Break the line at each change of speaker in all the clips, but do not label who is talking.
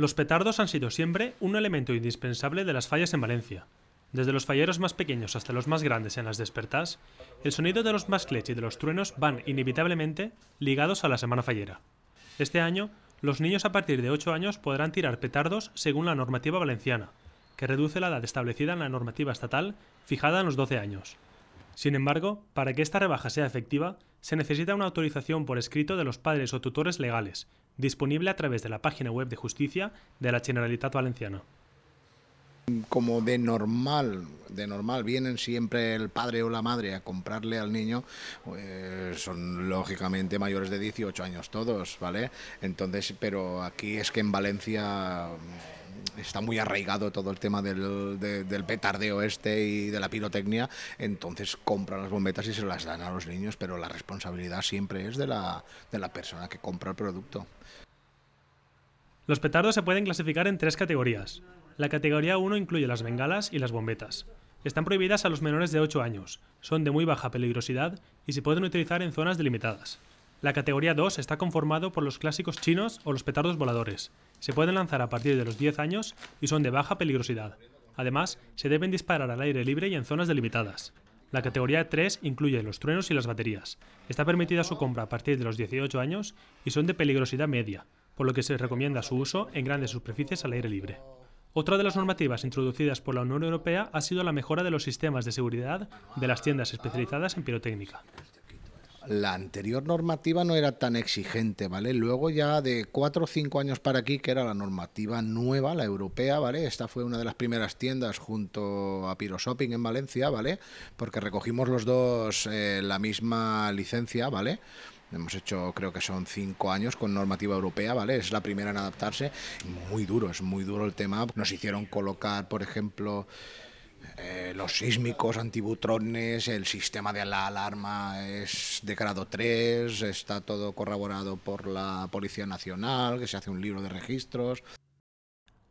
Los petardos han sido siempre un elemento indispensable de las fallas en Valencia. Desde los falleros más pequeños hasta los más grandes en las despertás, el sonido de los masclets y de los truenos van inevitablemente ligados a la semana fallera. Este año, los niños a partir de 8 años podrán tirar petardos según la normativa valenciana, que reduce la edad establecida en la normativa estatal fijada en los 12 años. Sin embargo, para que esta rebaja sea efectiva, se necesita una autorización por escrito de los padres o tutores legales disponible a través de la página web de justicia de la Generalitat Valenciana.
Como de normal, de normal vienen siempre el padre o la madre a comprarle al niño, pues, son lógicamente mayores de 18 años todos, ¿vale? Entonces, pero aquí es que en Valencia está muy arraigado todo el tema del, petardeo este y de la pirotecnia, entonces compran las bombetas y se las dan a los niños, pero la responsabilidad siempre es de la, de la persona que compra el producto.
Los petardos se pueden clasificar en tres categorías. La categoría 1 incluye las bengalas y las bombetas. Están prohibidas a los menores de 8 años, son de muy baja peligrosidad y se pueden utilizar en zonas delimitadas. La categoría 2 está conformado por los clásicos chinos o los petardos voladores. Se pueden lanzar a partir de los 10 años y son de baja peligrosidad. Además, se deben disparar al aire libre y en zonas delimitadas. La categoría 3 incluye los truenos y las baterías. Está permitida su compra a partir de los 18 años y son de peligrosidad media, por lo que se recomienda su uso en grandes superficies al aire libre. Otra de las normativas introducidas por la Unión Europea ha sido la mejora de los sistemas de seguridad de las tiendas especializadas en pirotécnica
la anterior normativa no era tan exigente, ¿vale? Luego ya de cuatro o cinco años para aquí, que era la normativa nueva, la europea, ¿vale? Esta fue una de las primeras tiendas junto a Piro Shopping en Valencia, ¿vale? Porque recogimos los dos eh, la misma licencia, ¿vale? Hemos hecho, creo que son cinco años con normativa europea, ¿vale? Es la primera en adaptarse. Muy duro, es muy duro el tema. Nos hicieron colocar, por ejemplo, eh, los sísmicos, antibutrones, el sistema de la alarma es de grado 3, está todo corroborado por la Policía
Nacional, que se hace un libro de registros.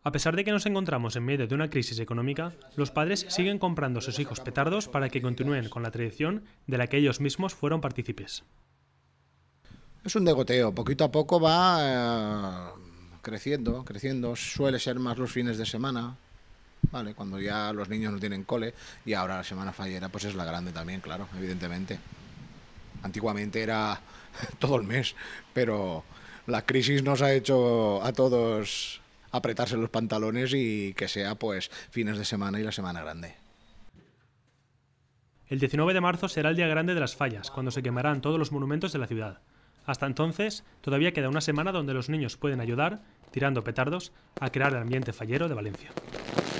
A pesar de que nos encontramos en medio de una crisis económica, los padres siguen comprando a sus hijos petardos para que continúen con la tradición de la que ellos mismos fueron partícipes.
Es un degoteo, poquito a poco va eh, creciendo, creciendo, suele ser más los fines de semana, cuando ya los niños no tienen cole y ahora la semana fallera pues es la grande también, claro, evidentemente. Antiguamente era todo el mes, pero la crisis nos ha hecho a todos apretarse los pantalones y que sea pues fines de semana y la semana grande.
El 19 de marzo será el día grande de las fallas, cuando se quemarán todos los monumentos de la ciudad. Hasta entonces, todavía queda una semana donde los niños pueden ayudar, tirando petardos, a crear el ambiente fallero de Valencia.